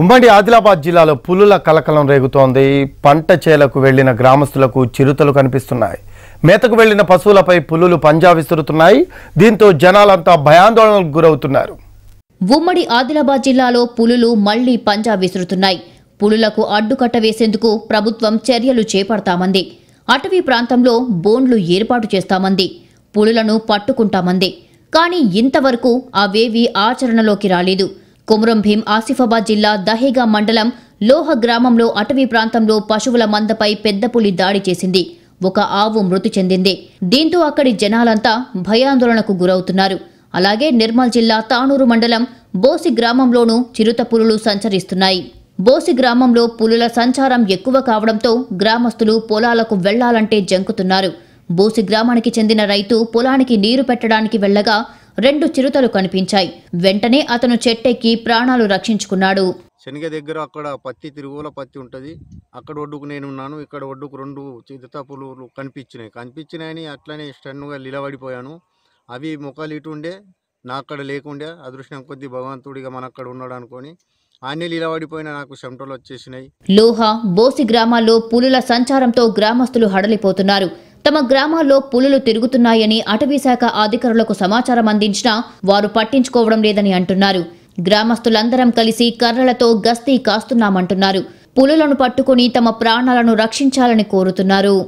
ఉమ్మడి ఆదిలాబాద్ జిల్లాలో పులుల కలకలం రేగుతోంది పంట చేలకు వెళ్లిన గ్రామస్తులకు చిరుతలు కనిపిస్తున్నాయి మేతకు వెళ్లిన పశువులపై పులులు పంజా విసురుతున్నాయి దీంతో జనాలంతా భయాందోళనకు గురవుతున్నారు ఉమ్మడి ఆదిలాబాద్ జిల్లాలో పులులు మళ్లీ పంజా విసురుతున్నాయి పులులకు అడ్డుకట్ట వేసేందుకు ప్రభుత్వం చర్యలు చేపడతామంది అటవీ ప్రాంతంలో బోన్లు ఏర్పాటు చేస్తామంది పులులను పట్టుకుంటామంది కానీ ఇంతవరకు అవేవీ ఆచరణలోకి రాలేదు కుమరం భీం ఆసిఫాబాద్ జిల్లా దహేగా మండలం లోహ గ్రామంలో అటవీ ప్రాంతంలో పశువుల మందపై పెద్ద పులి దాడి చేసింది ఒక ఆవు మృతి చెందింది దీంతో అక్కడి జనాలంతా భయాందోళనకు గురవుతున్నారు అలాగే నిర్మల్ జిల్లా తానూరు మండలం బోసి గ్రామంలోనూ చిరుత పులులు సంచరిస్తున్నాయి బోసి గ్రామంలో పులుల సంచారం ఎక్కువ కావడంతో గ్రామస్తులు పొలాలకు వెళ్లాలంటే జంకుతున్నారు బోసి గ్రామానికి చెందిన రైతు పొలానికి నీరు పెట్టడానికి వెళ్లగా రెండు చిరుతలు కనిపించాయి వెంటనే అతను చెట్టెక్కి ప్రాణాలు రక్షించుకున్నాడు శనగ దగ్గర అక్కడ పత్తి తిరుగుల పత్తి ఉంటుంది అక్కడ ఒడ్డుకు నేను ఉన్నాను ఇక్కడ ఒడ్డుకు రెండు చిరుతపులు కనిపించినాయి కనిపించినాయని అట్లనే స్టన్నుగా నిలబడిపోయాను అవి ముఖాలు ఇటుండే నా అక్కడ లేకుండే అదృష్టం కొద్ది భగవంతుడిగా మన అక్కడ ఉన్నాడు అనుకొని నాకు వచ్చేసినాయి లోహ బోసి గ్రామాల్లో పులుల సంచారంతో గ్రామస్తులు హడలిపోతున్నారు తమ గ్రామాల్లో పులులు తిరుగుతున్నాయని అటవీశాఖ అధికారులకు సమాచారం అందించినా వారు పట్టించుకోవడం లేదని అంటున్నారు గ్రామస్తులందరం కలిసి కర్రలతో గస్తీ కాస్తున్నామంటున్నారు పులులను పట్టుకుని తమ ప్రాణాలను రక్షించాలని కోరుతున్నారు